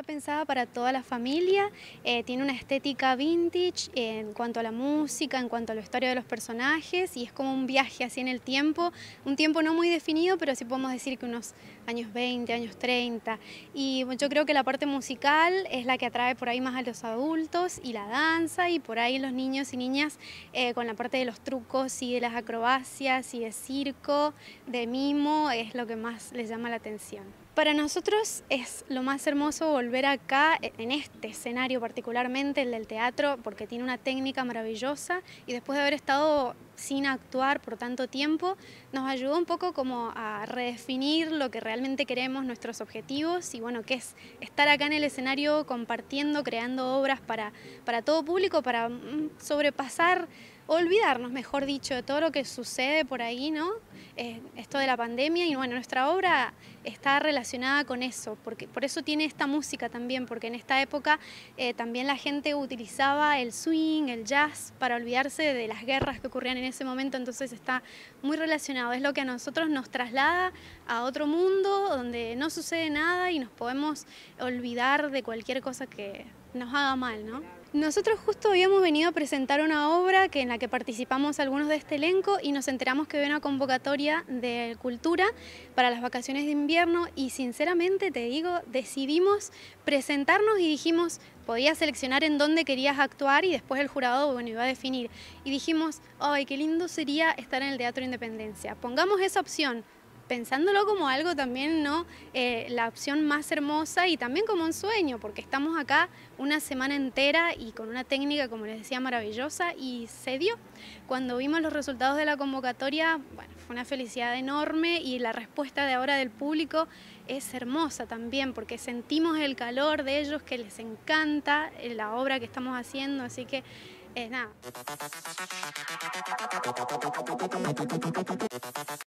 está pensada para toda la familia, eh, tiene una estética vintage en cuanto a la música, en cuanto a la historia de los personajes y es como un viaje así en el tiempo, un tiempo no muy definido, pero sí podemos decir que unos años 20, años 30. Y yo creo que la parte musical es la que atrae por ahí más a los adultos y la danza y por ahí los niños y niñas eh, con la parte de los trucos y de las acrobacias y de circo, de mimo, es lo que más les llama la atención. Para nosotros es lo más hermoso volver acá, e, en este escenario particularmente, el del teatro, porque tiene una técnica maravillosa y después de haber estado sin actuar por tanto tiempo, nos ayudó un poco como a redefinir lo que realmente queremos, nuestros objetivos y bueno, que es estar acá en el escenario compartiendo, creando obras para, para todo público, para mm, sobrepasar olvidarnos, mejor dicho, de todo lo que sucede por ahí, ¿no? Eh, esto de la pandemia y bueno, nuestra obra está relacionada con eso, porque por eso tiene esta música también, porque en esta época eh, también la gente utilizaba el swing, el jazz, para olvidarse de las guerras que ocurrían en ese momento, entonces está muy relacionado, es lo que a nosotros nos traslada a otro mundo donde no sucede nada y nos podemos olvidar de cualquier cosa que nos haga mal, ¿no? Nosotros justo habíamos venido a presentar una obra que, en la que participamos algunos de este elenco y nos enteramos que había una convocatoria de cultura para las vacaciones de invierno y sinceramente te digo, decidimos presentarnos y dijimos, podía seleccionar en dónde querías actuar y después el jurado bueno, iba a definir. Y dijimos, ay, qué lindo sería estar en el Teatro Independencia. Pongamos esa opción, pensándolo como algo también, ¿no? Eh, la opción más hermosa y también como un sueño, porque estamos acá una semana entera y con una técnica, como les decía, maravillosa y se dio. Cuando vimos los resultados de la convocatoria, bueno, fue una felicidad enorme y la respuesta de ahora del público es hermosa también, porque sentimos el calor de ellos, que les encanta eh, la obra que estamos haciendo, así que eh, nada.